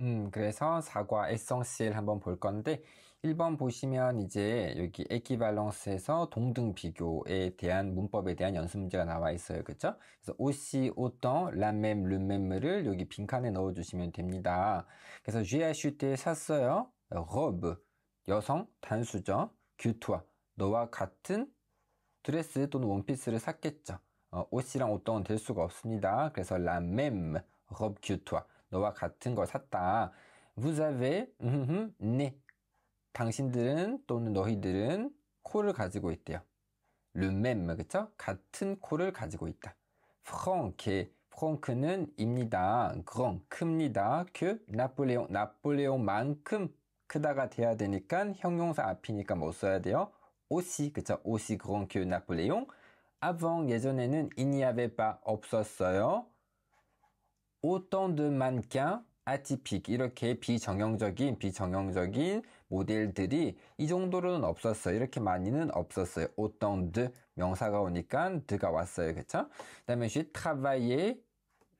음, 그래서 사과 에성실 한번 볼 건데 1번 보시면 이제 여기 에키발런스에서 동등 비교에 대한 문법에 대한 연습 문제가 나와 있어요. 그렇죠? 그래서 오시 오떤 라맴 르맴을 여기 빈칸에 넣어 주시면 됩니다. 그래서 주야슈트에 샀어요. 러브 여성 단수죠. 규투아 너와 같은 드레스 또는 원피스를 샀겠죠. 어, 옷이랑 옷덩은 될 수가 없습니다. 그래서 라맴 러브 규투아 너와 같은 걸 샀다. Vous avez, 네. 당신들은 또는 너희들은 코를 가지고 있대요. Le même, 그쵸? 같은 코를 가지고 있다. Franck, 프랑크는 입니다. grand, 큽니다. que, 나폴레옹, 나폴레옹만큼 크다가 돼야 되니까 형용사 앞이니까 못 뭐 써야 돼요? aussi, 그쵸? aussi grand que 나폴레옹. avant, 예전에는 il n'y avait pas, 없었어요. autant de mannequins atypiques 이렇게 비정형적인 비정형적인 모델들이 이 정도로는 없었어요. 이렇게 많이는 없었어요. autant de 명사가 오니까 드가 왔어요. 그쵸? 그다음에 j'ai travaillé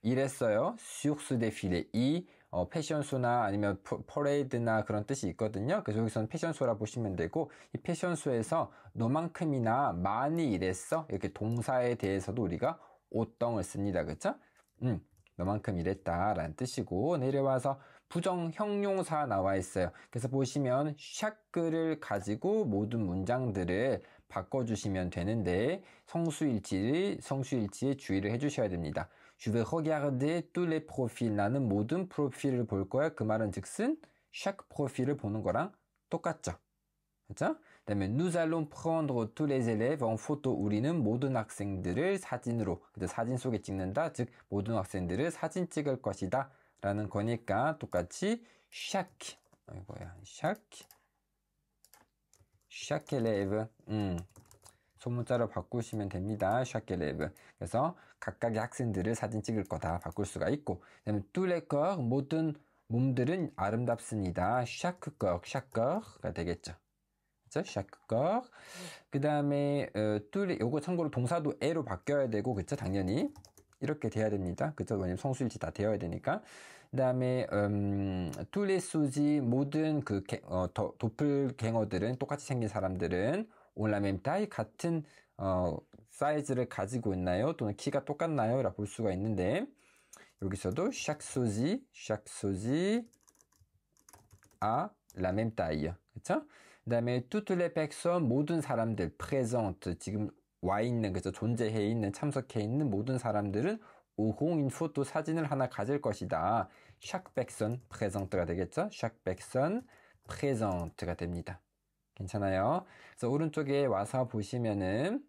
일했어요. sur ce défilé 이 어, 패션쇼나 아니면 퍼레이드나 그런 뜻이 있거든요. 그래서 여기서는 패션쇼라 보시면 되고 이 패션쇼에서 너만큼이나 많이 일했어 이렇게 동사에 대해서도 우리가 오덩을 씁니다. 그쵸? 음. 너만큼 일했다 라는 뜻이고 내려와서 부정 형용사 나와 있어요. 그래서 보시면 샤크를 가지고 모든 문장들을 바꿔주시면 되는데 성수일치의 성수일치에 주의를 해주셔야 됩니다. Je vais regarder tous les profils. 나는 모든 프로필을 볼 거야. 그 말은 즉슨 샤크 프로필을 보는 거랑 똑같죠. 그렇죠? 그다음에 nous allons prendre tous les élèves en photo. 우리는 모든 학생들을 사진으로 그 사진 속에 찍는다. 즉 모든 학생들을 사진 찍을 것이다. 라는 거니까 똑같이 chaque 이거야. chaque chaque élève 음. 소문자로 바꾸시면 됩니다. 샤켈레브. 그래서 각각의 학생들을 사진 찍을 거다 바꿀 수가 있고, 그다음에 뚜레커 모든 몸들은 아름답습니다. 샤크커, 샤커가 되겠죠. 그쵸? 샤크거. 그 다음에, 어, 뚫리, 요거 참고로 동사도 에로 바뀌어야 되고, 그쵸? 당연히. 이렇게 돼야 됩니다. 그쵸? 왜냐면 성수일지다 되어야 되니까. 그 다음에, 음, 뚜레수지 모든 그, 개, 어, 도, 도플갱어들은, 똑같이 생긴 사람들은, 올라멘타이 같은, 어, 사이즈를 가지고 있나요? 또는 키가 똑같나요? 라고 볼 수가 있는데, 여기서도 샥소지, 샥소지, 아, 라멘타이. 그쵸? 그 다음에 toutes les personnes, 모든 사람들, p r é s e n t 지금 와 있는, 그래서 존재해 있는, 참석해 있는 모든 사람들은 우홍인 포토 사진을 하나 가질 것이다. 샥백선 q u e p r e s e n t 가 되겠죠? c 백선 q u e p r e s e n t 가 됩니다. 괜찮아요? 그래서 오른쪽에 와서 보시면은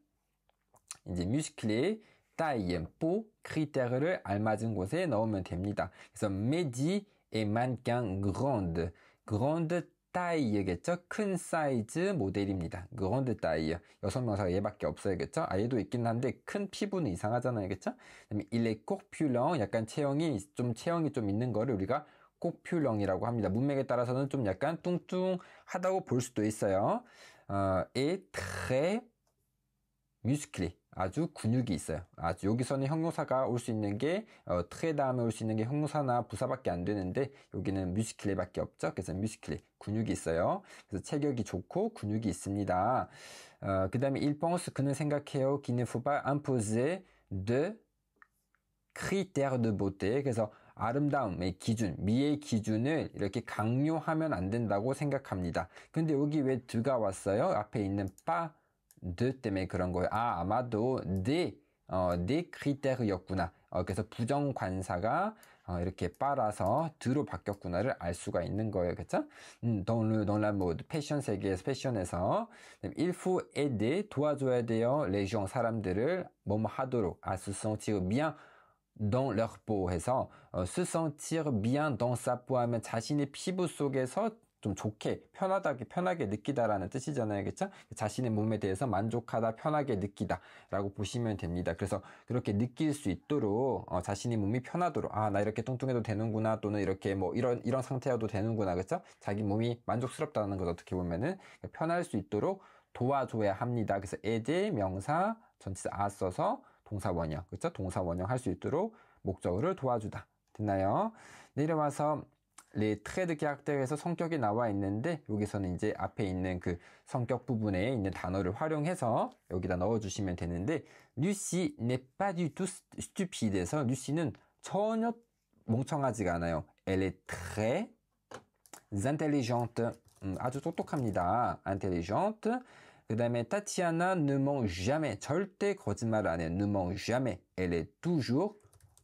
이제 뮤지클리 따이엠뽀 크리테르를 알맞은 곳에 넣으면 됩니다. 그래서 메디 에만캉 그런드 그런드 따이이겠죠? 큰 사이즈 모델입니다. 그런데 따이요. 여성 명사가 얘밖에 없어야겠죠? 그렇죠? 아, 이도 있긴 한데 큰 피부는 이상하잖아요. 그렇죠 그다음에 일레코퓨렁 약간 체형이 좀 체형이 좀 있는 거를 우리가 코퓨렁이라고 합니다. 문맥에 따라서는 좀 약간 뚱뚱하다고 볼 수도 있어요. 어, et très musclé. 아주 근육이 있어요. 아주 여기서는 형용사가 올 수 있는 게 어, 트에 다음에 올 수 있는 게 형용사나 부사밖에 안 되는데 여기는 뮤지클레밖에 없죠. 그래서 뮤지클레 근육이 있어요. 그래서 체격이 좋고 근육이 있습니다. 어, 그다음에 일펑스 그는 생각해요. 기네후바 안포즈의 드크리 r i 드보 r e 그래서 아름다움의 기준, 미의 기준을 이렇게 강요하면 안 된다고 생각합니다. 근데 여기 왜 드가 왔어요? 앞에 있는 빠 de 때문에 그런 거예요. 아, 아마도 네, 어, 네 크리테르였구나. 어, 그래서 부정 관사가 어, 이렇게 빨아서 드로 바뀌었구나를 알 수가 있는 거예요. 그쵸? 음, dans, dans la mode. 패션 세계에서, 패션에서. Il faut aider. 도와줘야 돼요. les gens, 사람들을 뭐뭐 하도록. 아, se sentir bien. dans leur peau 해서 어, se sentir bien dans sa peau 하면 자신의 피부 속에서 좀 좋게 편하다기 편하게 느끼다라는 뜻이잖아요, 그렇죠? 자신의 몸에 대해서 만족하다, 편하게 느끼다라고 보시면 됩니다. 그래서 그렇게 느낄 수 있도록 어, 자신의 몸이 편하도록 아 나 이렇게 뚱뚱해도 되는구나 또는 이렇게 뭐 이런 이런 상태여도 되는구나, 그렇죠? 자기 몸이 만족스럽다는 것 어떻게 보면은 편할 수 있도록 도와줘야 합니다. 그래서 에제 명사 전치사 아 써서 동사 원형, 그렇죠? 동사 원형 할 수 있도록 목적을 도와주다. 됐나요? 내려와서 네, 트레드 계약대에서 성격이 나와 있는데 여기서는 이제 앞에 있는 그 성격 부분에 있는 단어를 활용해서 여기다 넣어주시면 되는데 뉴시 네파듀투 스튜피드에서 뉴시는 전혀 멍청하지가 않아요. Elle est très intelligente. 음, 아주 똑똑합니다. intelligente. 그 다음에 타티아나 ne ment jamais. 절대 거짓말 안 해요. ne ment jamais. Elle est toujours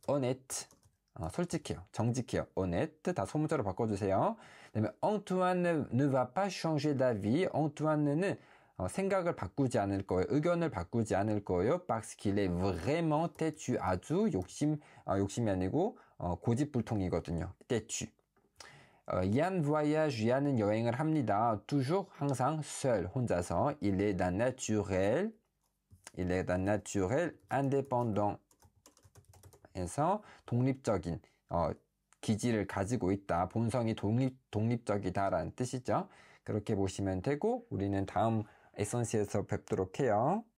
honnête. 어, 솔직해요. 정직해요. honnête 다 소문자로 바꿔주세요. 그다음에 Antoine ne va pas changer d'avis. Antoine는 어, 생각을 바꾸지 않을 거예요. 의견을 바꾸지 않을 거예요. parce qu'il est vraiment têtu. 아주 욕심 어, 욕심이 아니고 어, 고집불통이거든요. têtu. 어, Yann voyage. Yann은 여행을 합니다. toujours 항상 seul 혼자서. Il est d'un naturel. Il est d'un naturel indépendant. 에서 독립적인 어, 기질을 가지고 있다. 본성이 독립, 독립적이다라는 뜻이죠. 그렇게 보시면 되고, 우리는 다음 에센스에서 뵙도록 해요.